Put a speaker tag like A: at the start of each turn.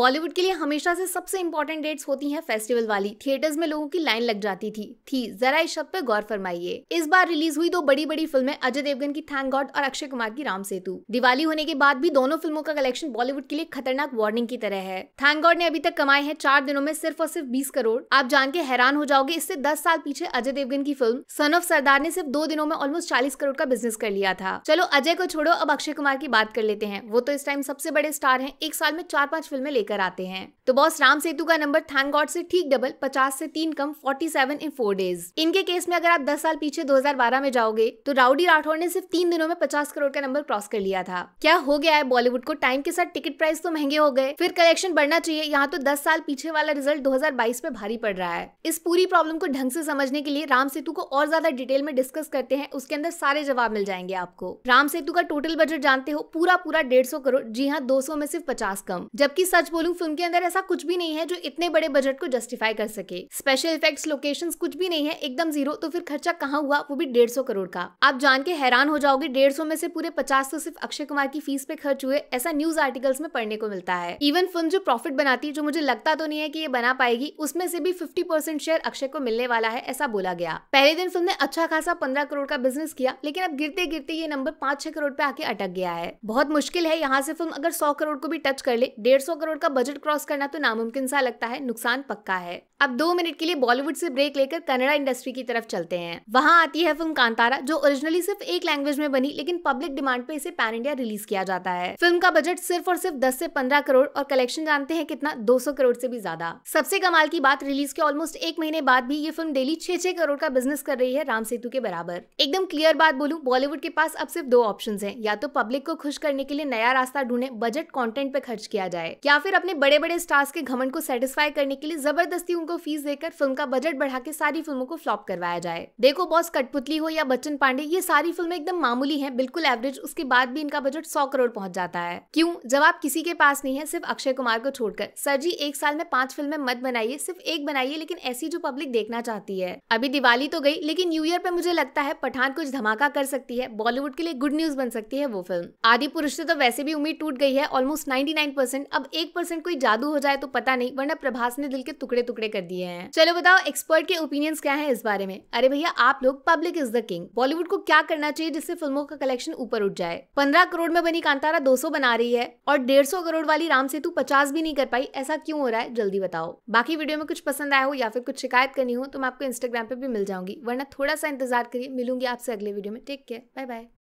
A: बॉलीवुड के लिए हमेशा से सबसे इंपॉर्टेंट डेट्स होती हैं फेस्टिवल वाली थिएटर्स में लोगों की लाइन लग जाती थी थी जरा इस शब्द पे गौर फरमाइए इस बार रिलीज हुई दो बड़ी बड़ी फिल्में अजय देवगन की थैंक गॉड और अक्षय कुमार की राम सेतु दिवाली होने के बाद भी दोनों फिल्मों का कलेक्शन बॉलीवुड के लिए खतरनाक वार्निंग की तरह है थैंक गॉड ने अभी तक कमाए हैं चार दिनों में सिर्फ और सिर्फ बीस करोड़ आप जान के हैरान हो जाओगे इससे दस साल पीछे अजय देवगन की फिल्म सन ऑफ सरदार ने सिर्फ दो दिनों में ऑलमोस्ट चालीस करोड़ का बिजनेस कर लिया था चलो अजय को छोड़ो अब अक्षय कुमार की बात कर लेते हैं वो तो इस टाइम सबसे बड़े स्टार है एक साल में चार पांच फिल्में लेकर लेकर आते हैं तो बॉस राम सेतु का नंबर थैंक गॉड से ठीक डबल पचास से तीन कम forty seven in four days इनके केस में अगर आप दस साल पीछे 2012 में जाओगे तो राउडी राठौर ने सिर्फ तीन दिनों में पचास करोड़ का नंबर क्रॉस कर लिया था क्या हो गया है बॉलीवुड को टाइम के साथ टिकट प्राइस तो महंगे हो गए फिर कलेक्शन बढ़ना चाहिए यहाँ तो दस साल पीछे वाला रिजल्ट बाईस में भारी पड़ रहा है इस पूरी प्रॉब्लम को ढंग से समझने के लिए राम सेतु को और ज्यादा डिटेल में डिस्कस करते हैं उसके अंदर सारे जवाब मिल जाएंगे आपको राम सेतु का टोटल बजट जानते हो पूरा पूरा डेढ़ करोड़ जी हाँ दो में सिर्फ पचास कम जबकि सच बोल बोलूं फिल्म के अंदर ऐसा कुछ भी नहीं है जो इतने बड़े बजट को जस्टिफाई कर सके स्पेशल इफेक्ट्स लोकेशंस कुछ भी नहीं है एकदम जीरो तो फिर खर्चा कहाँ हुआ वो भी डेढ़ सौ करोड़ का आप जान के हैरान हो जाओगे डेढ़ सौ में से पूरे पचास तो सिर्फ अक्षय कुमार की फीस पे खर्च हुए ऐसा न्यूज आर्टिकल्स में पढ़ने को मिलता है इवन फिल्म जो प्रॉफिट बनाती है जो मुझे लगता तो नहीं है की ये बना पाएगी उसमें से भी फिफ्टी परसेंट शेयर अक्षय को मिलने वाला है ऐसा बोला गया पहले दिन फिल्म ने अच्छा खासा पंद्रह करोड़ का बिजनेस किया लेकिन अब गिरते गिरते ये नंबर पाँच छह करोड़ पे आके अटक गया है बहुत मुश्किल है यहाँ से फिल्म अगर सौ करोड़ को भी टच कर ले डेढ़ सौ करोड़ का बजट क्रॉस करना तो नामुमकिन सा लगता है नुकसान पक्का है अब दो मिनट के लिए बॉलीवुड से ब्रेक लेकर कनाडा इंडस्ट्री की तरफ चलते हैं वहाँ आती है फिल्म कांतारा जो ओरिजिनली सिर्फ एक लैंग्वेज में बनी लेकिन पब्लिक डिमांड पे इसे पैन इंडिया रिलीज किया जाता है फिल्म का बजट सिर्फ और सिर्फ दस से पंद्रह करोड़ और कलेक्शन जानते हैं कितना दो करोड़ से भी ज्यादा सबसे कमाल की बात रिलीज के ऑलमोस्ट एक महीने बाद भी ये फिल्म डेली छह छह करोड़ का बिजनेस कर रही है राम सेतु के बराबर एकदम क्लियर बात बोलूँ बॉलीवुड के पास अब सिर्फ दो ऑप्शन है या तो पब्लिक को खुश करने के लिए नया रास्ता ढूंढे बजट कॉन्टेंट पे खर्च किया जाए या फिर अपने बड़े बड़े स्टार्स के घमंड को सेटिस्फाई करने के लिए जबरदस्ती उनको को फीस देकर फिल्म का बजट बढ़ा के सारी फिल्मों को फ्लॉप करवाया जाए देखो बॉस कठपुतली हो या बच्चन पांडे ये सारी फिल्में एकदम मामूली है बिल्कुल एवरेज उसके बाद भी इनका बजट सौ करोड़ पहुंच जाता है क्यूँ आप किसी के पास नहीं है सिर्फ अक्षय कुमार को छोड़कर सर जी एक साल में पांच फिल्में मत बनाइए सिर्फ एक बनाइए लेकिन ऐसी जो पब्लिक देखना चाहती है अभी दिवाली तो गई लेकिन न्यू ईयर पे मुझे लगता है पठान कुछ धमाका कर सकती है बॉलीवुड के लिए गुड न्यूज बन सकती है वो फिल्म आदि पुरुष से तो वैसे भी उम्मीद टूट गई है ऑलमोस्ट 99 परसेंट अब एक परसेंट कोई जादू हो जाए तो पता नहीं वरना प्रभास ने दिल के टुकड़े टुकड़े कर कर दिए हैं चलो बताओ एक्सपर्ट के ओपिनियन क्या है इस बारे में अरे भैया आप लोग public is the king Bollywood को क्या करना चाहिए जिससे फिल्मों का कलेक्शन ऊपर उठ जाए पंद्रह करोड़ में बनी कांतारा दो बना रही है और डेढ़ करोड़ वाली राम सेतु पचास भी नहीं कर पाई ऐसा क्यों हो रहा है जल्दी बताओ बाकी वीडियो में कुछ पसंद आया हो या फिर कुछ शिकायत करनी हो तो मैं आपको इंस्टाग्राम पे भी मिल जाऊंगी वरना थोड़ा सा इंतजार करिए मिलूंगी आपसे अगले वीडियो में टेक केयर बाय बाय